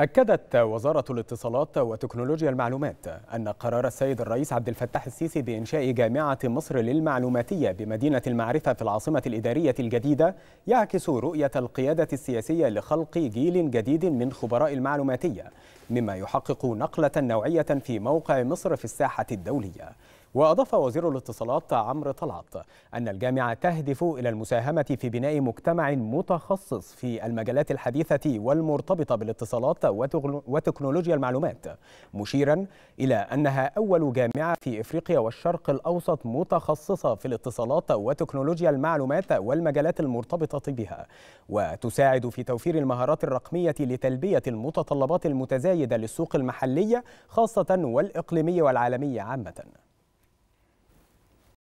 أكدت وزارة الاتصالات وتكنولوجيا المعلومات أن قرار السيد الرئيس عبد الفتاح السيسي بإنشاء جامعة مصر للمعلوماتية بمدينة المعرفة في العاصمة الإدارية الجديدة يعكس رؤية القيادة السياسية لخلق جيل جديد من خبراء المعلوماتية مما يحقق نقلة نوعية في موقع مصر في الساحة الدولية وأضاف وزير الاتصالات عمرو طلعت أن الجامعة تهدف إلى المساهمة في بناء مجتمع متخصص في المجالات الحديثة والمرتبطة بالاتصالات وتكنولوجيا المعلومات مشيرا إلى أنها أول جامعة في إفريقيا والشرق الأوسط متخصصة في الاتصالات وتكنولوجيا المعلومات والمجالات المرتبطة بها وتساعد في توفير المهارات الرقمية لتلبية المتطلبات المتزايدة للسوق المحلية خاصة والإقليمية والعالمية عامةً